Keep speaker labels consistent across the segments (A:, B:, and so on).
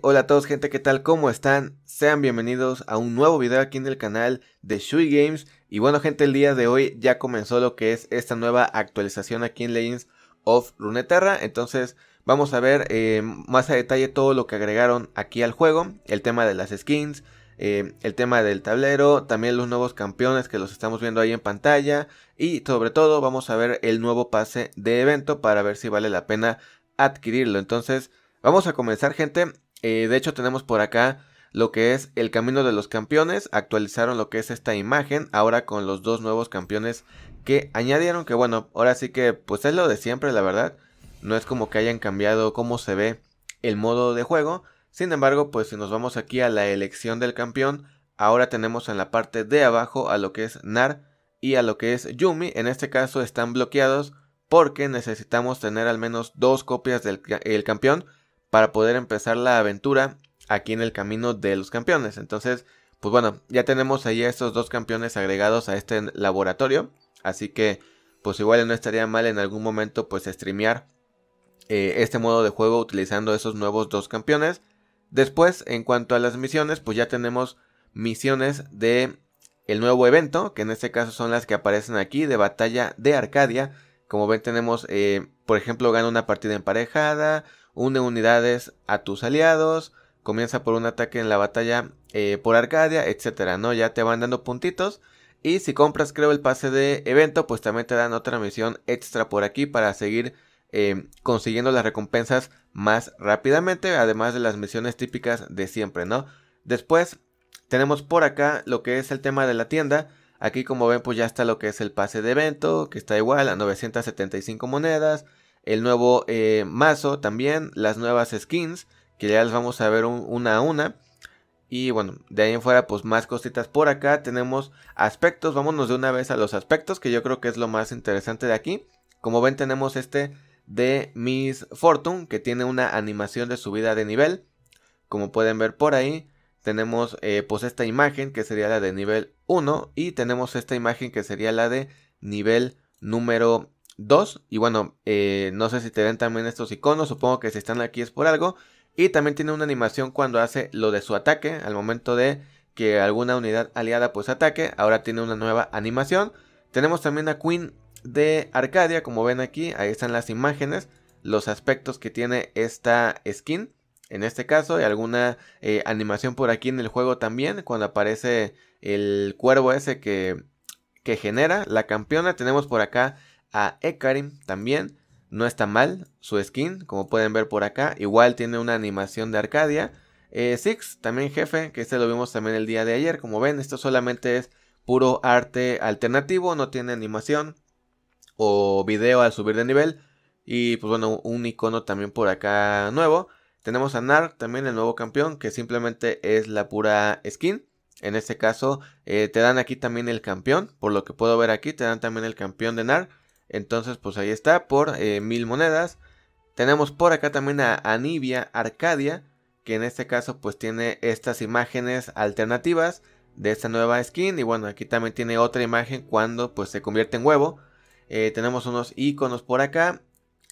A: hola a todos gente, ¿qué tal? ¿Cómo están? Sean bienvenidos a un nuevo video aquí en el canal de Shui Games. Y bueno gente, el día de hoy ya comenzó lo que es esta nueva actualización aquí en Legends of Runeterra. Entonces vamos a ver eh, más a detalle todo lo que agregaron aquí al juego. El tema de las skins, eh, el tema del tablero, también los nuevos campeones que los estamos viendo ahí en pantalla. Y sobre todo vamos a ver el nuevo pase de evento para ver si vale la pena adquirirlo. Entonces... Vamos a comenzar, gente. Eh, de hecho, tenemos por acá lo que es el camino de los campeones. Actualizaron lo que es esta imagen. Ahora con los dos nuevos campeones que añadieron. Que bueno, ahora sí que pues es lo de siempre, la verdad. No es como que hayan cambiado cómo se ve el modo de juego. Sin embargo, pues si nos vamos aquí a la elección del campeón. Ahora tenemos en la parte de abajo a lo que es Nar y a lo que es Yumi. En este caso están bloqueados porque necesitamos tener al menos dos copias del campeón para poder empezar la aventura aquí en el camino de los campeones. Entonces, pues bueno, ya tenemos ahí a estos dos campeones agregados a este laboratorio. Así que, pues igual no estaría mal en algún momento pues streamear eh, este modo de juego utilizando esos nuevos dos campeones. Después, en cuanto a las misiones, pues ya tenemos misiones de el nuevo evento, que en este caso son las que aparecen aquí de batalla de Arcadia. Como ven tenemos, eh, por ejemplo, gana una partida emparejada, une unidades a tus aliados, comienza por un ataque en la batalla eh, por Arcadia, etcétera, ¿no? Ya te van dando puntitos. Y si compras, creo, el pase de evento, pues también te dan otra misión extra por aquí para seguir eh, consiguiendo las recompensas más rápidamente, además de las misiones típicas de siempre, ¿no? Después tenemos por acá lo que es el tema de la tienda. Aquí como ven pues ya está lo que es el pase de evento, que está igual a 975 monedas el nuevo eh, mazo también, las nuevas skins, que ya las vamos a ver una a una. Y bueno, de ahí en fuera, pues más cositas por acá. Tenemos aspectos, vámonos de una vez a los aspectos, que yo creo que es lo más interesante de aquí. Como ven, tenemos este de Miss Fortune, que tiene una animación de subida de nivel. Como pueden ver por ahí, tenemos eh, pues esta imagen que sería la de nivel 1 y tenemos esta imagen que sería la de nivel número 2. Y bueno, eh, no sé si te ven también estos iconos, supongo que si están aquí es por algo. Y también tiene una animación cuando hace lo de su ataque, al momento de que alguna unidad aliada pues ataque, ahora tiene una nueva animación. Tenemos también a Queen de Arcadia, como ven aquí, ahí están las imágenes, los aspectos que tiene esta skin, en este caso, y alguna eh, animación por aquí en el juego también, cuando aparece el cuervo ese que, que genera la campeona, tenemos por acá a Ekarim también. No está mal su skin, como pueden ver por acá. Igual tiene una animación de Arcadia. Eh, Six, también jefe, que este lo vimos también el día de ayer. Como ven, esto solamente es puro arte alternativo, no tiene animación o video al subir de nivel. Y pues bueno, un icono también por acá nuevo. Tenemos a Nar, también el nuevo campeón, que simplemente es la pura skin. En este caso, eh, te dan aquí también el campeón. Por lo que puedo ver aquí, te dan también el campeón de Nar. Entonces, pues ahí está, por eh, mil monedas. Tenemos por acá también a Anivia Arcadia, que en este caso pues tiene estas imágenes alternativas de esta nueva skin. Y bueno, aquí también tiene otra imagen cuando pues se convierte en huevo. Eh, tenemos unos iconos por acá.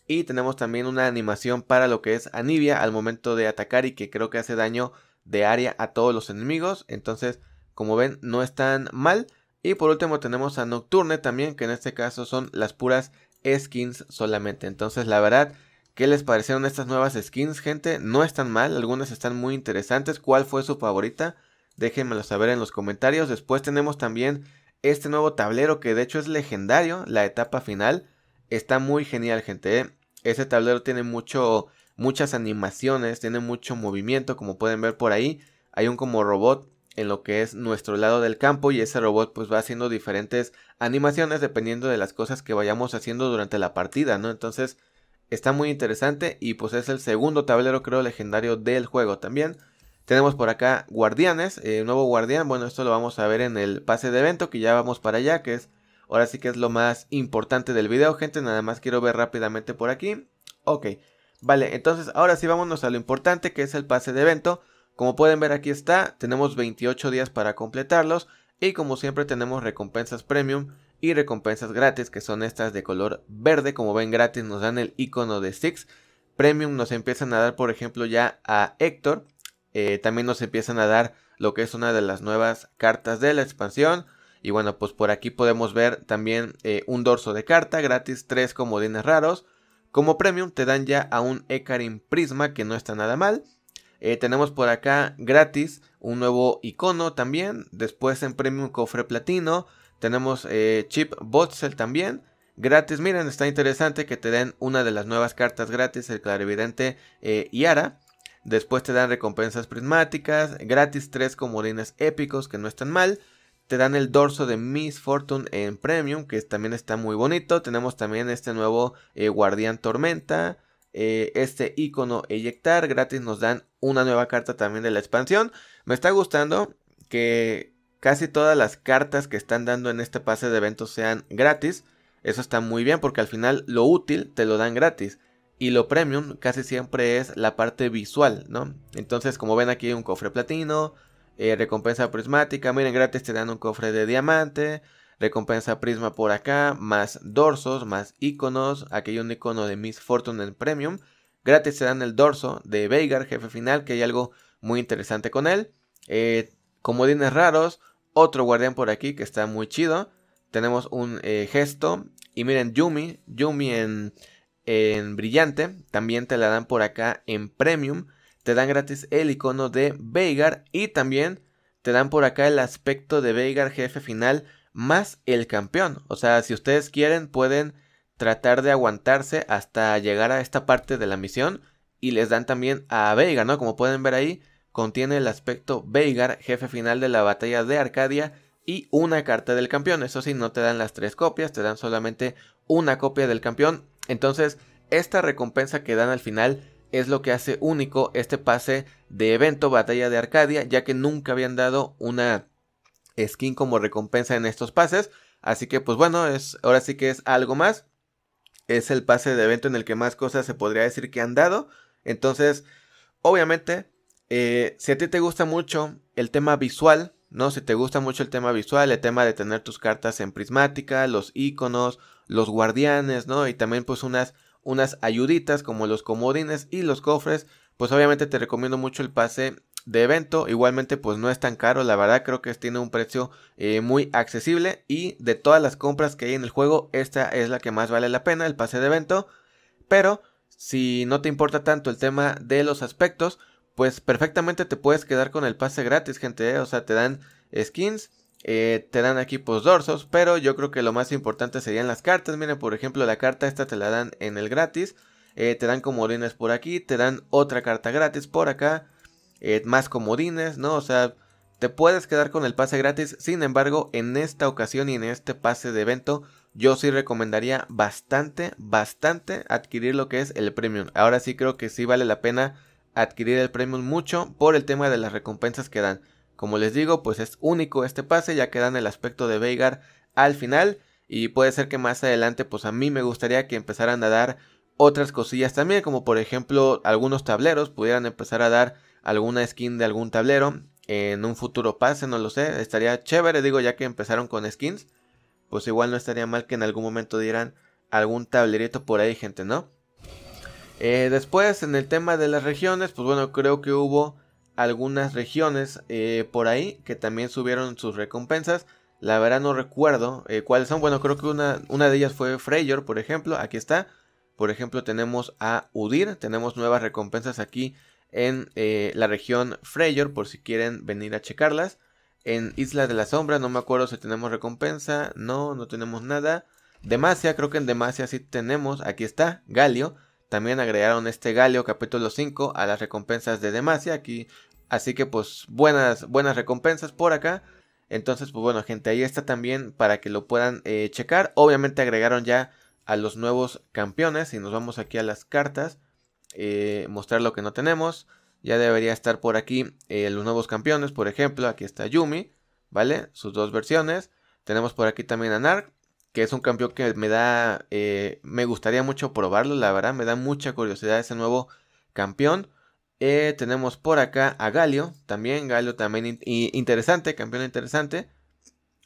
A: Y tenemos también una animación para lo que es Anivia al momento de atacar y que creo que hace daño de área a todos los enemigos. Entonces, como ven, no están mal. Y por último tenemos a Nocturne también, que en este caso son las puras skins solamente. Entonces la verdad, ¿qué les parecieron estas nuevas skins, gente? No están mal, algunas están muy interesantes. ¿Cuál fue su favorita? Déjenmelo saber en los comentarios. Después tenemos también este nuevo tablero que de hecho es legendario, la etapa final. Está muy genial, gente. ¿eh? Ese tablero tiene mucho, muchas animaciones, tiene mucho movimiento, como pueden ver por ahí. Hay un como robot en lo que es nuestro lado del campo y ese robot pues va haciendo diferentes animaciones dependiendo de las cosas que vayamos haciendo durante la partida, ¿no? Entonces está muy interesante y pues es el segundo tablero creo legendario del juego también. Tenemos por acá guardianes, eh, nuevo guardián, bueno esto lo vamos a ver en el pase de evento que ya vamos para allá, que es ahora sí que es lo más importante del video gente, nada más quiero ver rápidamente por aquí. Ok, vale, entonces ahora sí vámonos a lo importante que es el pase de evento. Como pueden ver aquí está, tenemos 28 días para completarlos y como siempre tenemos recompensas premium y recompensas gratis que son estas de color verde, como ven gratis nos dan el icono de Six, premium nos empiezan a dar por ejemplo ya a Héctor, eh, también nos empiezan a dar lo que es una de las nuevas cartas de la expansión, y bueno, pues por aquí podemos ver también eh, un dorso de carta gratis, tres comodines raros. Como premium te dan ya a un Ecarim Prisma que no está nada mal. Eh, tenemos por acá gratis un nuevo icono también. Después en Premium Cofre Platino tenemos eh, Chip Botzel también. Gratis, miren, está interesante que te den una de las nuevas cartas gratis, el clarividente eh, Yara. Después te dan recompensas prismáticas, gratis tres comodines épicos que no están mal. Te dan el dorso de Miss Fortune en Premium, que también está muy bonito. Tenemos también este nuevo Guardián Tormenta. Eh, este icono eyectar. Gratis nos dan una nueva carta también de la expansión. Me está gustando que casi todas las cartas que están dando en este pase de eventos sean gratis. Eso está muy bien porque al final lo útil te lo dan gratis. Y lo premium casi siempre es la parte visual, ¿no? Entonces, como ven aquí un cofre platino, eh, recompensa prismática, miren, gratis te dan un cofre de diamante, recompensa Prisma por acá, más dorsos, más iconos, aquí hay un icono de Miss Fortune en Premium, gratis te dan el dorso de Veigar, jefe final, que hay algo muy interesante con él, eh, comodines raros, otro guardián por aquí que está muy chido, tenemos un eh, gesto, y miren Yumi, Yumi en, en brillante, también te la dan por acá en Premium, te dan gratis el icono de Veigar y también te dan por acá el aspecto de Veigar jefe final más el campeón. O sea, si ustedes quieren, pueden tratar de aguantarse hasta llegar a esta parte de la misión. Y les dan también a Veigar, ¿no? Como pueden ver ahí, contiene el aspecto Veigar, jefe final de la batalla de Arcadia, y una carta del campeón. Eso sí, no te dan las tres copias, te dan solamente una copia del campeón. Entonces, esta recompensa que dan al final es lo que hace único este pase de evento Batalla de Arcadia, ya que nunca habían dado una skin como recompensa en estos pases. Así que pues bueno, es, ahora sí que es algo más. Es el pase de evento en el que más cosas se podría decir que han dado. Entonces, obviamente, eh, si a ti te gusta mucho el tema visual, ¿no? Si te gusta mucho el tema visual, el tema de tener tus cartas en prismática, los iconos, los guardianes, ¿no? Y también pues unas, unas ayuditas como los comodines y los cofres, pues obviamente te recomiendo mucho el pase de evento. Igualmente, pues no es tan caro. La verdad, creo que tiene un precio eh, muy accesible. Y de todas las compras que hay en el juego, esta es la que más vale la pena, el pase de evento. Pero si no te importa tanto el tema de los aspectos, pues perfectamente te puedes quedar con el pase gratis, gente. ¿eh? O sea, te dan skins. Eh, te dan equipos pues, dorsos, pero yo creo que lo más importante serían las cartas. Miren, por ejemplo, la carta esta te la dan en el gratis. te dan como comodines por aquí, te dan otra carta gratis por acá. Eh, más comodines, ¿no? O sea, te puedes quedar con el pase gratis. Sin embargo, en esta ocasión y en este pase de evento, yo sí recomendaría bastante, bastante adquirir lo que es el premium. Ahora sí creo que sí vale la pena adquirir el premium mucho por el tema de las recompensas que dan. Como les digo, pues es único este pase, ya que dan el aspecto de Veigar al final. Y puede ser que más adelante, pues a mí me gustaría que empezaran a dar otras cosillas también, como por ejemplo algunos tableros pudieran empezar a dar alguna skin de algún tablero. En un futuro pase, no lo sé. Estaría chévere, digo, ya que empezaron con skins. Pues igual no estaría mal que en algún momento dieran algún tablerito por ahí, gente, ¿no? Eh, después, en el tema de las regiones, pues bueno, creo que hubo algunas regiones eh, por ahí que también subieron sus recompensas. La verdad no recuerdo eh, cuáles son. Bueno, creo que una, una de ellas fue Freyor por ejemplo. Aquí está. Por ejemplo, tenemos a Udir. Tenemos nuevas recompensas aquí en eh, la región Freyor, por si quieren venir a checarlas. En Isla de la Sombra, no me acuerdo si tenemos recompensa. No, no tenemos nada. Demacia, creo que en Demacia sí tenemos. Aquí está, Galio. También agregaron este Galio capítulo 5 a las recompensas de Demacia. Aquí, así que pues buenas, buenas recompensas por acá. Entonces, pues bueno, gente, ahí está también para que lo puedan eh, checar. Obviamente agregaron ya a los nuevos campeones. Y nos vamos aquí a las cartas. Eh, mostrar lo que no tenemos. Ya debería estar por aquí eh, los nuevos campeones, por ejemplo, aquí está Yumi, ¿vale? Sus dos versiones. Tenemos por aquí también a Narc, que es un campeón que me da, eh, me gustaría mucho probarlo, la verdad, me da mucha curiosidad ese nuevo campeón. tenemos por acá a Galio, también, Galio también interesante, campeón interesante,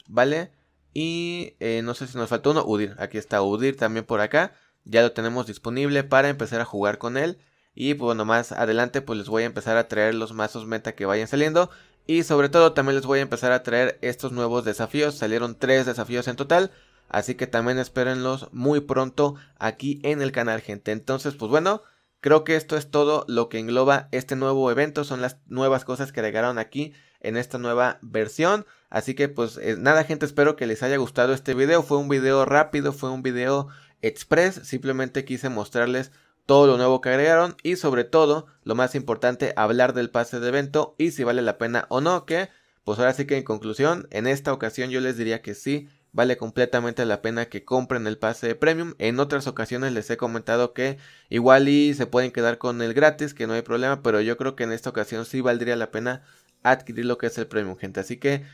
A: ¿vale? Y no sé si nos falta uno, Udir, aquí está Udir también por acá ya lo tenemos disponible para empezar a jugar con él. Y pues bueno, más adelante pues les voy a empezar a traer los mazos meta que vayan saliendo. Y sobre todo también les voy a empezar a traer estos nuevos desafíos. Salieron tres desafíos en total. Así que también espérenlos muy pronto aquí en el canal, gente. Entonces, pues bueno, creo que esto es todo lo que engloba este nuevo evento. Son las nuevas cosas que agregaron aquí en esta nueva versión. Así que pues eh, nada, gente, espero que les haya gustado este video. Fue un video rápido, fue un video Express. Simplemente quise mostrarles todo lo nuevo que agregaron y sobre todo, lo más importante, hablar del pase de evento y si vale la pena o no, que pues ahora sí que en conclusión, en esta ocasión yo les diría que sí, vale completamente la pena que compren el pase de premium. En otras ocasiones les he comentado que igual y se pueden quedar con el gratis, que no hay problema, pero yo creo que en esta ocasión sí valdría la pena adquirir lo que es el premium, gente. Así que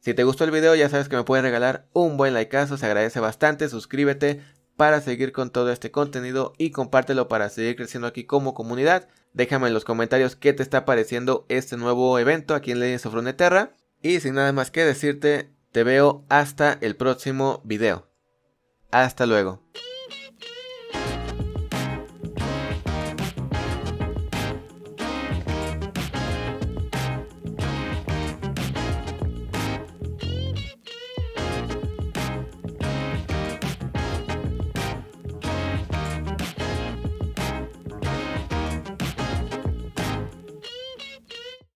A: si te gustó el video, ya sabes que me puedes regalar un buen likeazo, se agradece bastante, suscríbete, para seguir con todo este contenido y compártelo para seguir creciendo aquí como comunidad. Déjame en los comentarios qué te está pareciendo este nuevo evento aquí en Legends of Runeterra. Y sin nada más que decirte, te veo hasta el próximo video. Hasta luego.